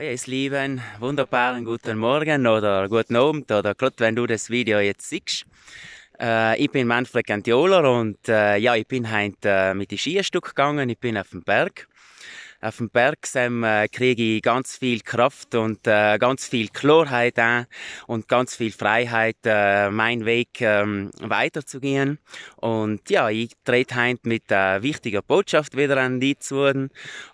Euer Lieben, wunderbaren guten Morgen oder guten Abend oder gerade wenn du das Video jetzt siehst. Äh, ich bin Manfred Cantiola und äh, ja, ich bin heute äh, mit dem Skierstück gegangen, ich bin auf dem Berg auf dem Berg äh, kriege ich ganz viel Kraft und äh, ganz viel Klarheit auch und ganz viel Freiheit, äh, meinen Weg ähm, weiterzugehen. Und ja, ich trete heute mit einer wichtigen Botschaft wieder an die zu.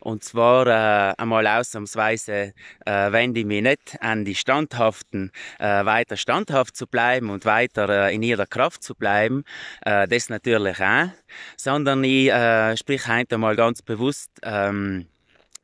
Und zwar äh, einmal ausnahmsweise äh, wende ich mich nicht an die Standhaften, äh, weiter standhaft zu bleiben und weiter äh, in ihrer Kraft zu bleiben. Äh, das natürlich auch. Sondern ich äh, sprich heute einmal ganz bewusst ähm,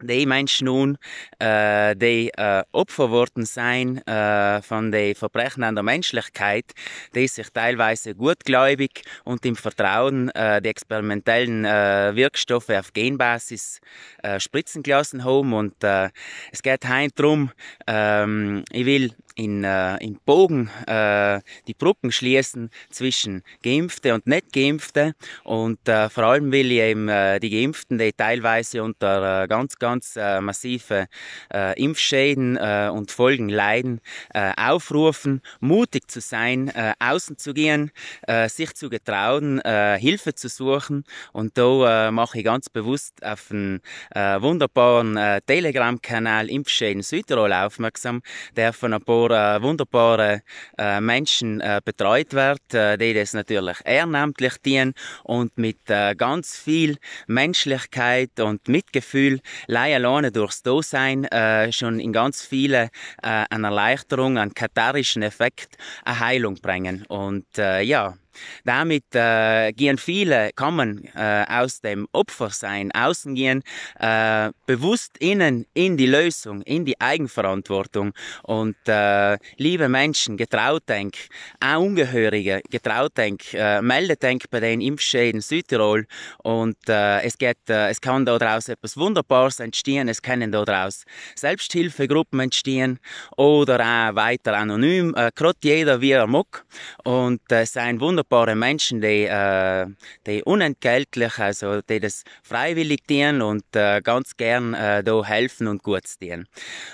die Menschen nun, äh, die äh, Opfer worden sein äh, von den Verbrechen an der Menschlichkeit, die sich teilweise gutgläubig und im Vertrauen äh, die experimentellen äh, Wirkstoffe auf Genbasis äh, spritzen gelassen haben. Und äh, es geht heute darum, ähm, ich will in, äh, in Bogen äh, die Brücken schließen zwischen Geimpfte und Nicht-Geimpfte. Und äh, vor allem will ich eben äh, die Geimpften, die teilweise unter äh, ganz, ganz äh, massive äh, Impfschäden äh, und Folgen leiden, äh, aufrufen, mutig zu sein, äh, außen zu gehen, äh, sich zu getrauen, äh, Hilfe zu suchen. Und da äh, mache ich ganz bewusst auf den äh, wunderbaren äh, Telegram-Kanal Impfschäden Südtirol aufmerksam, der von ein paar vor äh, wunderbaren äh, Menschen äh, betreut wird, äh, die das natürlich ehrenamtlich dienen und mit äh, ganz viel Menschlichkeit und Mitgefühl alleine durchs Dasein äh, schon in ganz viele äh, eine Erleichterung, einen katharischen Effekt, eine Heilung bringen. Und äh, ja, damit äh, gehen viele, kommen äh, aus dem Opfersein außen gehen, äh, bewusst innen in die Lösung, in die Eigenverantwortung. Und äh, liebe Menschen, getraut denk, auch Ungehörige, getraut denk, äh, meldet denk bei den Impfschäden Südtirol. Und äh, es, geht, es kann daraus etwas Wunderbares entstehen, es können daraus Selbsthilfegruppen entstehen oder auch weiter anonym, äh, gerade jeder wie er mag. Und es äh, ein Wunder wunderbare Menschen, die, äh, die unentgeltlich, also die das freiwillig dienen und äh, ganz gern äh, da helfen und gut dienen.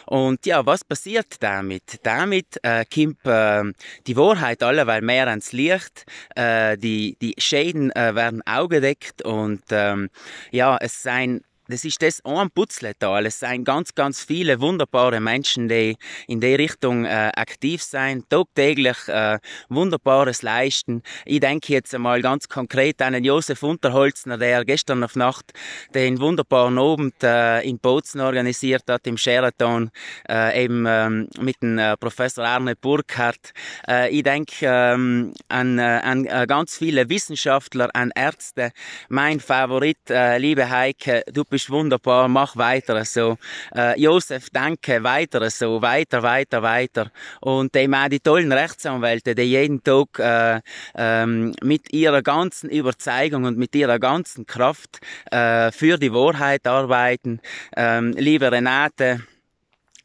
Und ja, was passiert damit? Damit äh, kommt äh, die Wahrheit allerweil mehr ans Licht, äh, die, die Schäden äh, werden aufgedeckt und ähm, ja, es sind das ist das ein Putzletal. Es sind ganz, ganz viele wunderbare Menschen, die in der Richtung äh, aktiv sind, tagtäglich äh, Wunderbares leisten. Ich denke jetzt einmal ganz konkret an den Josef Unterholzner, der gestern auf Nacht den wunderbaren Abend äh, in Bozen organisiert hat, im Sheraton, äh, eben ähm, mit dem äh, Professor Arne Burkhardt. Äh, ich denke ähm, an, an ganz viele Wissenschaftler, an Ärzte. Mein Favorit, liebe Heike, du bist bist wunderbar, mach weiter so. Äh, Josef, danke, weiter so, weiter, weiter, weiter. Und eben auch die tollen Rechtsanwälte, die jeden Tag äh, ähm, mit ihrer ganzen Überzeugung und mit ihrer ganzen Kraft äh, für die Wahrheit arbeiten. Ähm, liebe Renate,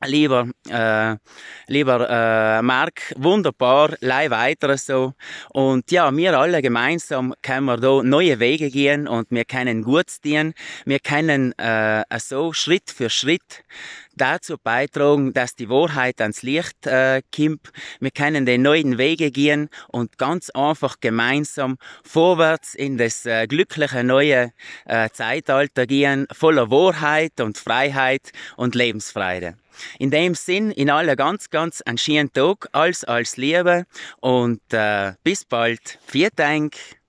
Lieber, äh, lieber äh, Marc, wunderbar, lei weiter so. Und ja, wir alle gemeinsam können wir da neue Wege gehen und wir können gut dienen. Wir können äh, so Schritt für Schritt dazu beitragen, dass die Wahrheit ans Licht äh, kommt. Wir können den neuen Wege gehen und ganz einfach gemeinsam vorwärts in das äh, glückliche neue äh, Zeitalter gehen, voller Wahrheit und Freiheit und Lebensfreude. In dem Sinn, in allen ganz, ganz einen schönen Tag, alles, alles Liebe und äh, bis bald. Vielen Dank.